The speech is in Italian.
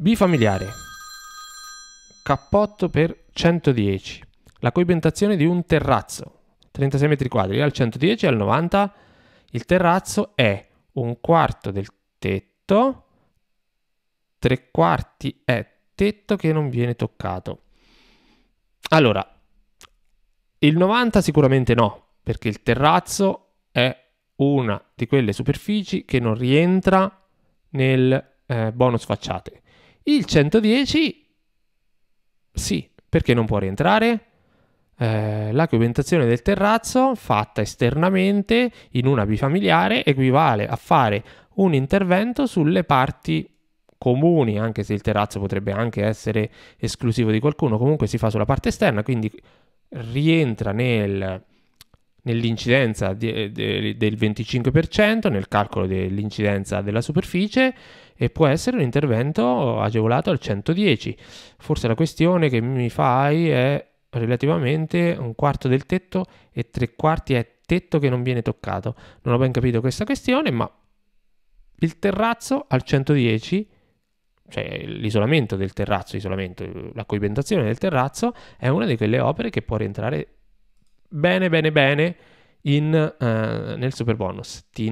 Bifamiliare. Cappotto per 110. La coibentazione di un terrazzo, 36 metri quadri, al 110 e al 90. Il terrazzo è un quarto del tetto, tre quarti è tetto che non viene toccato. Allora, il 90 sicuramente no, perché il terrazzo è una di quelle superfici che non rientra nel eh, bonus facciate. Il 110 sì, perché non può rientrare? Eh, la cubentazione del terrazzo fatta esternamente in una bifamiliare equivale a fare un intervento sulle parti comuni, anche se il terrazzo potrebbe anche essere esclusivo di qualcuno, comunque si fa sulla parte esterna, quindi rientra nel nell'incidenza di, eh, de, del 25%, nel calcolo dell'incidenza della superficie e può essere un intervento agevolato al 110. Forse la questione che mi fai è relativamente un quarto del tetto e tre quarti è tetto che non viene toccato. Non ho ben capito questa questione, ma il terrazzo al 110 cioè l'isolamento del terrazzo, l'isolamento, la coibentazione del terrazzo è una di quelle opere che può rientrare bene bene bene in, uh, nel super bonus. Ti